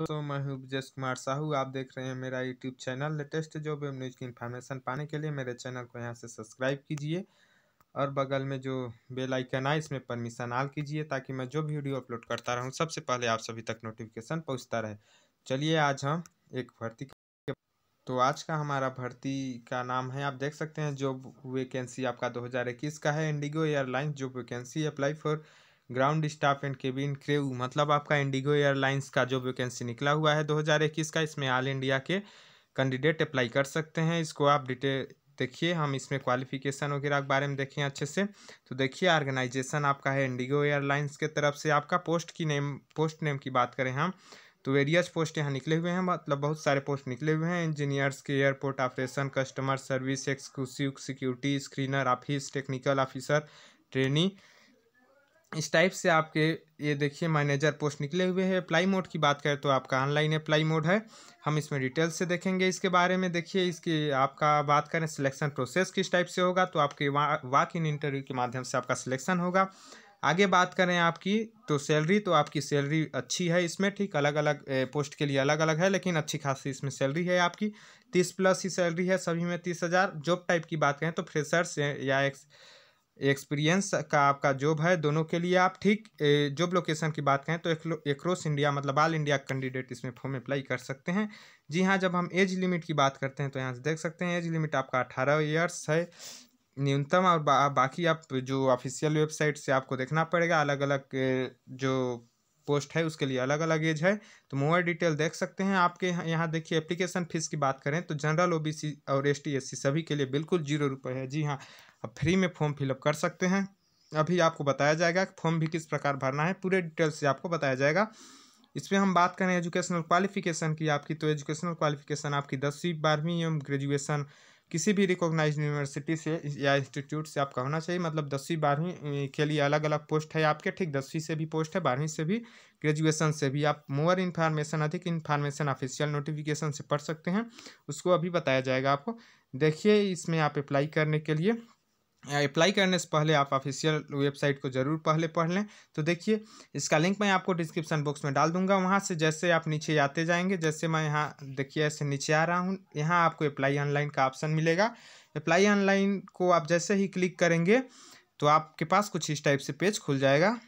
दोस्तों मैं हूँ ब्रजेश कुमार साहू आप देख रहे हैं मेरा यूट्यूब चैनल लेटेस्ट जो भी न्यूज़ की इन्फॉर्मेशन पाने के लिए मेरे चैनल को यहाँ से सब्सक्राइब कीजिए और बगल में जो बेल आइकन है इसमें परमिशन आल कीजिए ताकि मैं जो भी वीडियो अपलोड करता रहूँ सबसे पहले आप सभी तक नोटिफिकेशन पहुँचता रहे चलिए आज हम एक भर्ती तो आज का हमारा भर्ती का नाम है आप देख सकते हैं जॉब वैकेंसी आपका दो का है IndiGo Airlines job vacancy apply for ground staff and cabin crew मतलब आपका इंडिगो एयरलाइंस का जो वैकेंसी निकला हुआ है 2021 का इसमें ऑल इंडिया के कैंडिडेट अप्लाई कर सकते हैं इसको आप डिटेल देखिए हम इसमें क्वालिफिकेशन वगैरह के बारे में देखें अच्छे से तो देखिए ऑर्गेनाइजेशन आपका है इंडिगो एयरलाइंस के तरफ से आपका पोस्ट की नेम पोस्ट नेम की बात करें हम तो वेरियस पोस्ट यहाँ निकले हुए हैं मतलब बहुत सारे पोस्ट निकले हुए हैं इंजीनियर्स के airport operation customer service exclusive security screener office technical officer trainee इस टाइप से आपके ये देखिए मैनेजर पोस्ट निकले हुए हैं अप्लाई मोड की बात करें तो आपका ऑनलाइन अप्लाई मोड है हम इसमें डिटेल से देखेंगे इसके बारे में देखिए इसकी आपका बात करें सिलेक्शन प्रोसेस किस टाइप से होगा तो आपके वा, वाक इन इंटरव्यू के माध्यम से आपका सिलेक्शन होगा आगे बात करें आपकी तो सैलरी तो आपकी सैलरी अच्छी है इसमें ठीक अलग अलग पोस्ट के लिए अलग अलग है लेकिन अच्छी खासी इसमें सैलरी है आपकी तीस प्लस ही सैलरी है सभी में तीस हज़ार जॉब टाइप की बात करें तो फ्रेशर्स या एक्स एक्सपीरियंस का आपका जॉब है दोनों के लिए आप ठीक जॉब लोकेशन की बात करें तो एक्रॉस इंडिया मतलब ऑल इंडिया कैंडिडेट इसमें फॉर्म अप्लाई कर सकते हैं जी हाँ जब हम एज लिमिट की बात करते हैं तो यहाँ से देख सकते हैं एज लिमिट आपका अठारह ईयर्स है न्यूनतम और बा, बाकी आप जो ऑफिशियल वेबसाइट से आपको देखना पड़ेगा अलग अलग जो पोस्ट है उसके लिए अलग अलग एज है तो मोर डिटेल देख सकते हैं आपके यहाँ देखिए एप्लीकेशन फ़ीस की बात करें तो जनरल ओबीसी और एस टी सभी के लिए बिल्कुल जीरो रुपये है जी हाँ आप फ्री में फॉर्म फिलअप कर सकते हैं अभी आपको बताया जाएगा कि फॉर्म भी किस प्रकार भरना है पूरे डिटेल से आपको बताया जाएगा इसमें हम बात करें एजुकेशनल क्वालिफिकेशन की आपकी तो एजुकेशनल क्वालिफिकेशन आपकी दसवीं बारहवीं एवं ग्रेजुएशन किसी भी रिकॉग्नाइज यूनिवर्सिटी से या इंस्टीट्यूट से आपका होना चाहिए मतलब दसवीं बारहवीं के लिए अलग अलग पोस्ट है आपके ठीक दसवीं से भी पोस्ट है बारहवीं से भी ग्रेजुएशन से भी आप मोर इन्फॉर्मेशन अधिक इन्फॉर्मेशन ऑफिशियल नोटिफिकेशन से पढ़ सकते हैं उसको अभी बताया जाएगा आपको देखिए इसमें आप अप्लाई करने के लिए अप्लाई करने से पहले आप ऑफिशियल वेबसाइट को ज़रूर पहले पढ़ लें तो देखिए इसका लिंक मैं आपको डिस्क्रिप्शन बॉक्स में डाल दूंगा वहाँ से जैसे आप नीचे आते जाएंगे जैसे मैं यहाँ देखिए ऐसे नीचे आ रहा हूँ यहाँ आपको अप्लाई ऑनलाइन का ऑप्शन मिलेगा अप्लाई ऑनलाइन को आप जैसे ही क्लिक करेंगे तो आपके पास कुछ इस टाइप से पेज खुल जाएगा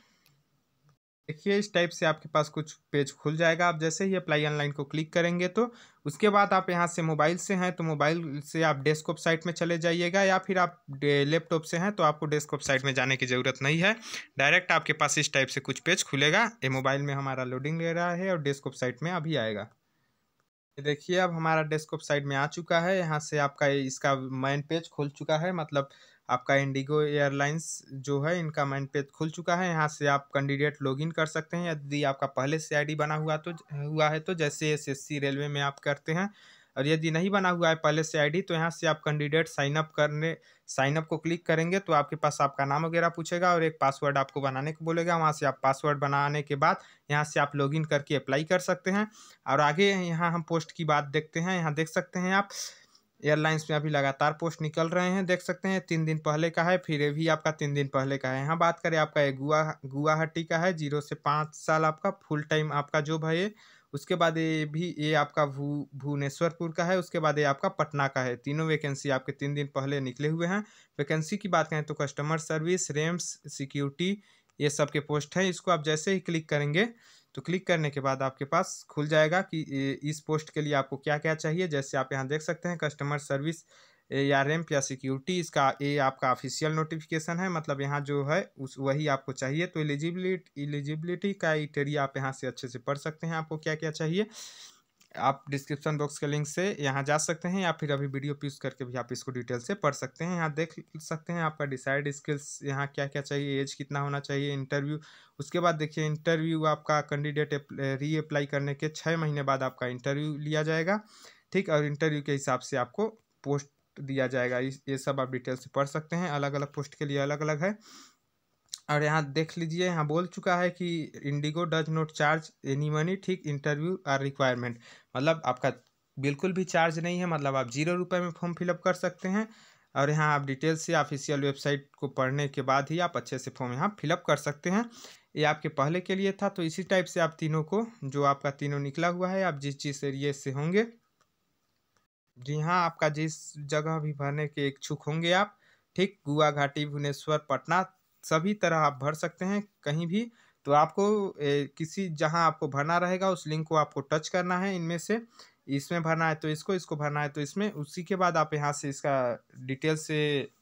देखिए इस टाइप से आपके पास कुछ पेज खुल जाएगा आप जैसे ही अप्लाई ऑनलाइन को क्लिक करेंगे तो उसके बाद आप यहाँ से मोबाइल से हैं तो मोबाइल से आप डेस्कटॉप साइट में चले जाइएगा या फिर आप लैपटॉप से हैं तो आपको डेस्कटॉप साइट में जाने की ज़रूरत नहीं है डायरेक्ट आपके पास इस टाइप से कुछ पेज खुलेगा ये मोबाइल में हमारा लोडिंग ले रहा है और डेस्कटॉप साइट में अभी आएगा देखिए अब हमारा डेस्कटॉप साइट में आ चुका है यहाँ से आपका इसका मेन पेज खुल चुका है मतलब आपका इंडिगो एयरलाइंस जो है इनका मैन पेज खुल चुका है यहाँ से आप कैंडिडेट लॉगिन कर सकते हैं यदि आपका पहले से आईडी बना हुआ तो हुआ है तो जैसे एसएससी रेलवे में आप करते हैं और यदि नहीं बना हुआ है पहले से आईडी तो यहाँ से आप कैंडिडेट साइनअप करने साइनअप को क्लिक करेंगे तो आपके पास आपका नाम वगैरह पूछेगा और एक पासवर्ड आपको बनाने को बोलेगा वहाँ से आप पासवर्ड बनाने के बाद यहाँ से आप लॉगिन करके अप्लाई कर सकते हैं और आगे यहाँ हम पोस्ट की बात देखते हैं यहाँ देख सकते हैं आप एयरलाइंस में अभी लगातार पोस्ट निकल रहे हैं देख सकते हैं तीन दिन पहले का है फिर ये भी आपका तीन दिन पहले का है यहाँ बात करें आपका ये गुआ गुवाहाटी का है जीरो से पाँच साल आपका फुल टाइम आपका जॉब है ये उसके बाद ये भी ये आपका भू भुवनेश्वरपुर का है उसके बाद ये आपका पटना का है तीनों वैकेंसी आपके तीन दिन पहले निकले हुए हैं वैकेंसी की बात करें तो कस्टमर सर्विस रेम्स सिक्योरिटी ये सब के पोस्ट हैं इसको आप जैसे ही क्लिक करेंगे तो क्लिक करने के बाद आपके पास खुल जाएगा कि इस पोस्ट के लिए आपको क्या क्या चाहिए जैसे आप यहाँ देख सकते हैं कस्टमर सर्विस या रैम्प या सिक्योरिटी इसका ये आपका ऑफिशियल नोटिफिकेशन है मतलब यहाँ जो है उस वही आपको चाहिए तो एलिजिबिलिटी एलिजिबिलिटी क्राइटेरिया आप यहाँ से अच्छे से पढ़ सकते हैं आपको क्या क्या चाहिए आप डिस्क्रिप्शन बॉक्स के लिंक से यहाँ जा सकते हैं या फिर अभी वीडियो पीस करके भी आप इसको डिटेल से पढ़ सकते हैं यहाँ देख सकते हैं आपका डिसाइड स्किल्स यहाँ क्या क्या चाहिए एज कितना होना चाहिए इंटरव्यू उसके बाद देखिए इंटरव्यू आपका कैंडिडेट री अप्लाई करने के छः महीने बाद आपका इंटरव्यू लिया जाएगा ठीक और इंटरव्यू के हिसाब से आपको पोस्ट दिया जाएगा ये सब आप डिटेल से पढ़ सकते हैं अलग अलग पोस्ट के लिए अलग अलग है और यहाँ देख लीजिए यहाँ बोल चुका है कि IndiGo does not charge any money ठीक इंटरव्यू आर रिक्वायरमेंट मतलब आपका बिल्कुल भी चार्ज नहीं है मतलब आप जीरो रुपये में फॉर्म फिलअप कर सकते हैं और यहाँ आप डिटेल से ऑफिशियल वेबसाइट को पढ़ने के बाद ही आप अच्छे से फॉर्म यहाँ फिलअप कर सकते हैं ये आपके पहले के लिए था तो इसी टाइप से आप तीनों को जो आपका तीनों निकला हुआ है आप जिस जिस एरिए से होंगे जी हाँ आपका जिस जगह भी भरने के इच्छुक होंगे आप ठीक गुआ घाटी भुवनेश्वर पटना सभी तरह आप भर सकते हैं कहीं भी तो आपको ए, किसी जहां आपको भरना रहेगा उस लिंक को आपको टच करना है इनमें से इसमें भरना है तो इसको इसको भरना है तो इसमें उसी के बाद आप यहाँ से इसका डिटेल से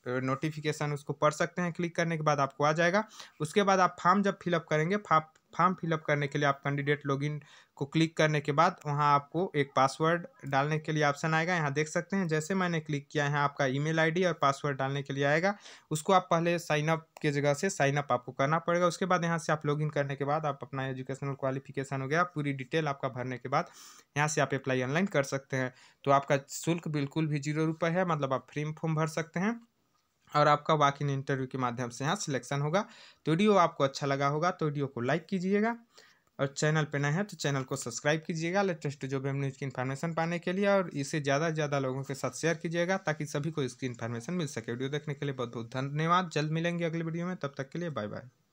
नोटिफिकेशन उसको पढ़ सकते हैं क्लिक करने के बाद आपको आ जाएगा उसके बाद आप फॉर्म जब फिलअप करेंगे फॉर्म फॉर्म फिलअप करने के लिए आप कैंडिडेट लॉगिन को क्लिक करने के बाद वहाँ आपको एक पासवर्ड डालने के लिए ऑप्शन आएगा यहाँ देख सकते हैं जैसे मैंने क्लिक किया है आपका ईमेल आईडी और पासवर्ड डालने के लिए आएगा उसको आप पहले साइनअप के जगह से साइनअप आपको करना पड़ेगा उसके बाद यहाँ से आप लॉगिन करने के बाद आप अपना एजुकेशनल क्वालिफिकेशन हो गया पूरी डिटेल आपका भरने के बाद यहाँ से आप अप्लाई ऑनलाइन कर सकते हैं तो आपका शुल्क बिल्कुल भी जीरो रुपये है मतलब आप फ्री फॉर्म भर सकते हैं और आपका वाक इन इंटरव्यू के माध्यम से यहाँ सिलेक्शन होगा तो वीडियो आपको अच्छा लगा होगा तो वीडियो को लाइक कीजिएगा और चैनल पर नए हैं तो चैनल को सब्सक्राइब कीजिएगा लेटेस्ट भी हम न्यूज़ की इन्फॉर्मेशन पाने के लिए और इसे ज़्यादा से ज़्यादा लोगों के साथ शेयर कीजिएगा ताकि सभी को इसकी इन्फॉर्मेशन मिल सके वीडियो देखने के लिए बहुत बहुत धन्यवाद जल्द मिलेंगे अगले वीडियो में तब तक के लिए बाय बाय